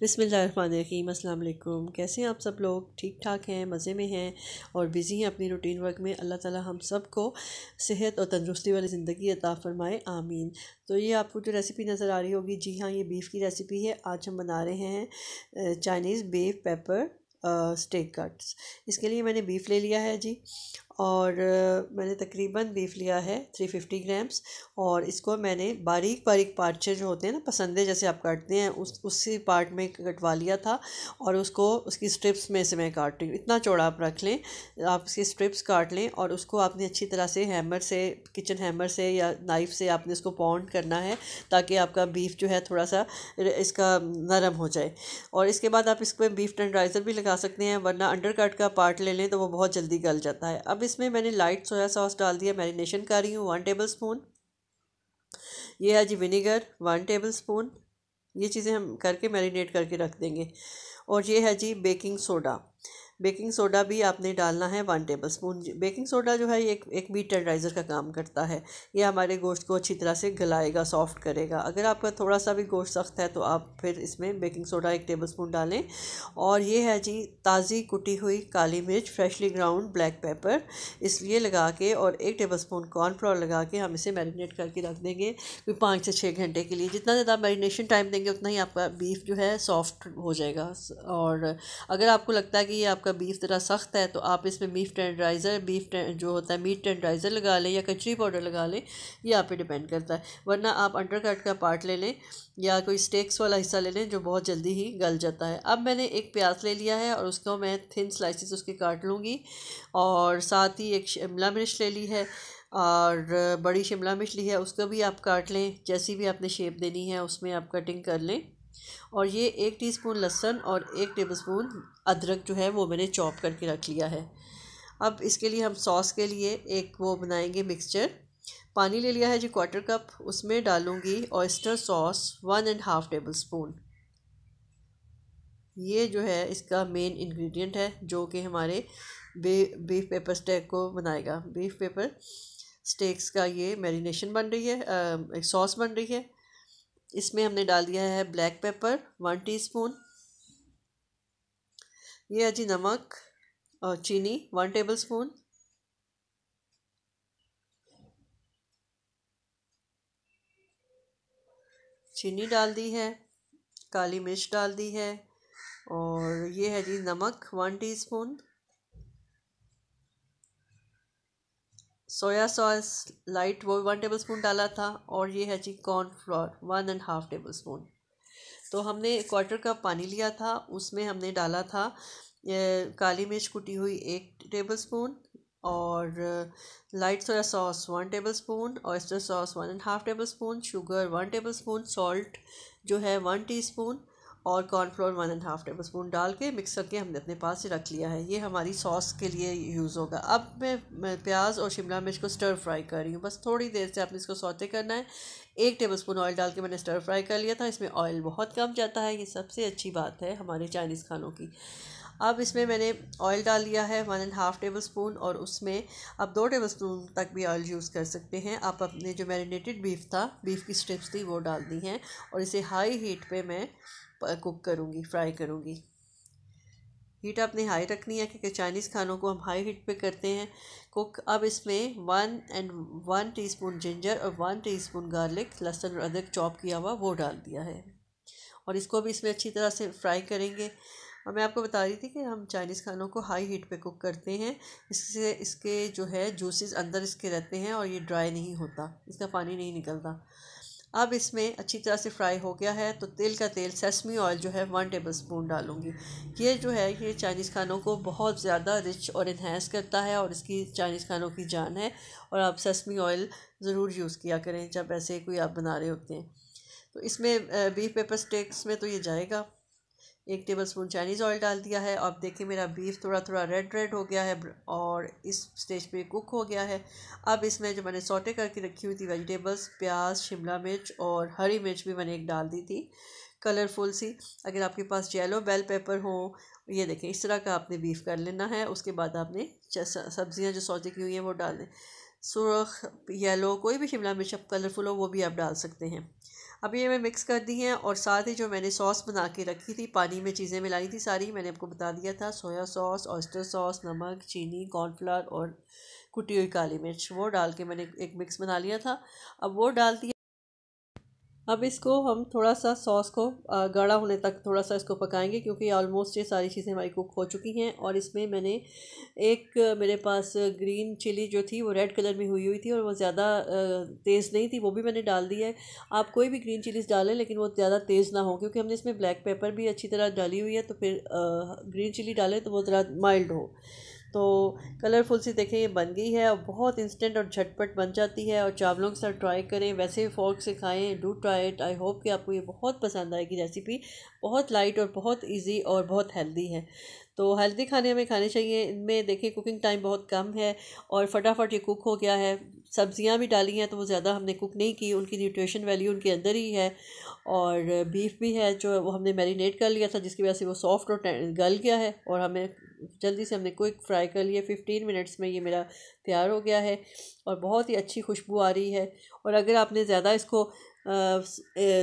बिसमीम अल्लाम कैसे हैं आप सब लोग ठीक ठाक हैं मज़े में हैं और बिज़ी हैं अपनी रूटीन वर्क में अल्लाह ताला हम सब को सेहत और तंदरुस्ती वाली ज़िंदगी अता फ़रमाए आमीन तो ये आपको जो रेसिपी नज़र आ रही होगी जी हाँ ये बीफ़ की रेसिपी है आज हम बना रहे हैं Chinese beef pepper steak cuts इसके लिए मैंने बीफ ले लिया है जी और मैंने तकरीबन बीफ लिया है थ्री फिफ्टी ग्राम्स और इसको मैंने बारीक बारीक पार्चे जो होते हैं ना पसंदे जैसे आप काटते हैं उस उसी पार्ट में कटवा लिया था और उसको उसकी स्ट्रिप्स में से मैं काट रही हूँ इतना चौड़ा आप रख लें आप उसकी स्ट्रिप्स काट लें और उसको आपने अच्छी तरह से हैमर से किचन हैमर से या नाइफ से आपने इसको पॉन्ड करना है ताकि आपका बीफ जो है थोड़ा सा इसका नरम हो जाए और इसके बाद आप इसमें बीफ टेंडराइज़र भी लगा सकते हैं वरना अंडर कट का पार्ट ले लें तो वो बहुत जल्दी गल जाता है अब इसमें मैंने लाइट सोया सॉस डाल दिया मैरिनेशन कर रही हूँ वन टेबल स्पून ये है जी विनीगर वन टेबल स्पून ये चीज़ें हम करके मैरिनेट करके रख देंगे और ये है जी बेकिंग सोडा बेकिंग सोडा भी आपने डालना है one tablespoon baking soda जो है ये एक, एक मीट टेंडराइज़र का काम करता है ये हमारे गोश्त को अच्छी तरह से गलाएगा सॉफ्ट करेगा अगर आपका थोड़ा सा भी गोश्त सख्त है तो आप फिर इसमें बेकिंग सोडा एक टेबल स्पून डालें और ये है जी ताज़ी कुटी हुई काली मिर्च फ्रेशली ग्राउंड ब्लैक पेपर इसलिए लगा के और एक टेबल स्पून कॉर्नफ्लोर लगा के हम इसे मैरिनेट करके रख देंगे कोई पाँच से छः घंटे के लिए जितना ज़्यादा मैरिनेशन टाइम देंगे उतना ही आपका बीफ जो है सॉफ्ट हो जाएगा और अगर आपको लगता है कि ये आपका आपका बीफ ज़रा सख्त है तो आप इसमें बीफ टेंडराइज़र बीफ जो होता है मीट टेंडराइज़र लगा लें या कचरी पाउडर लगा लें ये आप पे डिपेंड करता है वरना आप अंडर कट का पार्ट ले लें या कोई स्टेक्स वाला हिस्सा ले लें जो बहुत जल्दी ही गल जाता है अब मैंने एक प्याज ले लिया है और उसको मैं थिन स्लाइसिस उसके काट लूँगी और साथ ही एक शिमला मिर्च ले ली है और बड़ी शिमला मिर्च ली है उसको भी आप काट लें जैसी भी आपने शेप देनी है उसमें आप कटिंग कर लें और ये एक टीस्पून लहसुन और एक टेबलस्पून अदरक जो है वो मैंने चॉप करके रख लिया है अब इसके लिए हम सॉस के लिए एक वो बनाएंगे मिक्सचर पानी ले लिया है जी क्वार्टर कप उसमें डालूंगी oyster sauce one and half tablespoon ये जो है इसका मेन इंग्रेडिएंट है जो कि हमारे बे बीफ पेपर स्टेक को बनाएगा बीफ पेपर स्टेक्स का ये मैरिनेशन बन रही है सॉस बन रही है इसमें हमने डाल दिया है ब्लैक पेपर वन टीस्पून ये है जी नमक और चीनी वन टेबल स्पून चीनी डाल दी है काली मिर्च डाल दी है और ये है जी नमक one teaspoon soy sauce light वो वन टेबल स्पून डाला था और ये है जी corn flour one and half tablespoon तो हमने क्वार्टर कप पानी लिया था उसमें हमने डाला था काली मिर्च कुटी हुई एक टेबल स्पून और light soy sauce one tablespoon oyster sauce one and half tablespoon sugar one tablespoon salt जो है वन टी स्पून और cornflour one and half tablespoon डाल के मिक्स करके हमने अपने पास ही रख लिया है ये हमारी सॉस के लिए यूज़ होगा अब मैं प्याज और शिमला मिर्च को स्टर फ्राई कर रही हूँ बस थोड़ी देर से आपने इसको सौते करना है एक टेबल स्पून ऑयल डाल के मैंने स्टर फ्राई कर लिया था इसमें ऑयल बहुत कम जाता है ये सबसे अच्छी बात है हमारे चाइनीज़ खानों की अब इसमें मैंने ऑयल डाल लिया है one and half tablespoon और उसमें आप दो टेबल स्पून तक भी ऑयल यूज़ कर सकते हैं आप अपने जो मैरिनेटेड बीफ था बीफ की स्ट्रिप्स थी वो डाल दी हैं और इसे हाई हीट पे मैं कुक करूँगी फ्राई करूँगी हीट आपने हाई रखनी है क्योंकि चाइनीज़ खानों को हम हाई हीट पे करते हैं कुक अब इसमें one and one teaspoon ginger और वन टीस्पून गार्लिक लहसुन और अदरक चॉप किया हुआ वो डाल दिया है और इसको भी इसमें अच्छी तरह से फ्राई करेंगे और मैं आपको बता रही थी कि हम चाइनीज़ खानों को हाई हीट पे कुक करते हैं इससे इसके जो है जूसेस अंदर इसके रहते हैं और ये ड्राई नहीं होता इसका पानी नहीं निकलता अब इसमें अच्छी तरह से फ्राई हो गया है तो तेल का तेल सेसमी ऑयल जो है वन टेबल स्पून डालूँगी ये जो है ये चाइनीज़ खानों को बहुत ज़्यादा रिच और इन्हेंस करता है और इसकी चाइनीज़ खानों की जान है और आप सेसमी ऑयल ज़रूर यूज़ किया करें जब ऐसे कोई आप बना रहे होते हैं तो इसमें बीफ पेपर स्टेक्स में तो ये जाएगा एक टेबल स्पून चाइनीज़ ऑयल डाल दिया है अब देखिए मेरा बीफ थोड़ा थोड़ा रेड रेड हो गया है और इस स्टेज पे कुक हो गया है अब इसमें जो मैंने सोटे करके रखी हुई थी वेजिटेबल्स प्याज शिमला मिर्च और हरी मिर्च भी मैंने एक डाल दी थी कलरफुल सी अगर आपके पास येलो बेल पेपर हो ये देखें इस तरह का आपने बीफ कर लेना है उसके बाद आपने सब्ज़ियाँ जो सोटे की हुई हैं वो डाल दें सुरख येलो कोई भी शिमला मिर्च अब कलरफुल हो वो भी आप डाल सकते हैं अब ये मैं मिक्स कर दी हैं और साथ ही जो मैंने सॉस बना के रखी थी पानी में चीज़ें मिलाई थी सारी मैंने आपको बता दिया था सोया सॉस ऑयस्टर सॉस नमक चीनी कॉर्नफ्लावर और कुटी हुई काली मिर्च वो डाल के मैंने एक मिक्स बना लिया था अब वो डाल दिया अब इसको हम थोड़ा सा सॉस को गाढ़ा होने तक थोड़ा सा इसको पकाएंगे क्योंकि ऑलमोस्ट ये सारी चीज़ें हमारी कुक हो चुकी हैं और इसमें मैंने एक मेरे पास ग्रीन चिली जो थी वो रेड कलर में हुई हुई थी और वो ज़्यादा तेज़ नहीं थी वो भी मैंने डाल दी है आप कोई भी ग्रीन चिलीज़ डालें लेकिन वो ज़्यादा तेज़ ना हो क्योंकि हमने इसमें ब्लैक पेपर भी अच्छी तरह डाली हुई है तो फिर ग्रीन चिली डालें तो वो ज़रा माइल्ड हो तो कलरफुल सी देखें ये बन गई है और बहुत इंस्टेंट और झटपट बन जाती है और चावलों के साथ ट्राई करें वैसे ही फॉर्क से खाएं do try it I hope कि आपको ये बहुत पसंद आएगी रेसिपी बहुत लाइट और बहुत इजी और बहुत हेल्दी है तो हेल्दी खाने हमें खाने चाहिए इनमें देखें कुकिंग टाइम बहुत कम है और फटाफट ये कुक हो गया है सब्जियां भी डाली हैं तो वो ज़्यादा हमने कुक नहीं की उनकी न्यूट्रिशन वैल्यू उनके अंदर ही है और बीफ भी है जो वो हमने मैरिनेट कर लिया था जिसकी वजह से वो सॉफ्ट और गल गया है और हमें जल्दी से हमने क्विक फ्राई कर लिया फिफ्टीन मिनट्स में ये मेरा तैयार हो गया है और बहुत ही अच्छी खुशबू आ रही है और अगर आपने ज़्यादा इसको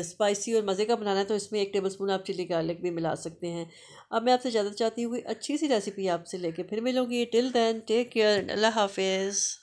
स्पाइसी और मज़े का बनाना है तो इसमें एक टेबल स्पून आप चिली गार्लिक भी मिला सकते हैं अब मैं आपसे ज़्यादा चाहती हूँ कि अच्छी सी रेसिपी आपसे लेके फिर मिलूँगी टिल दैन टेक केयर अल्लाह हाफिज़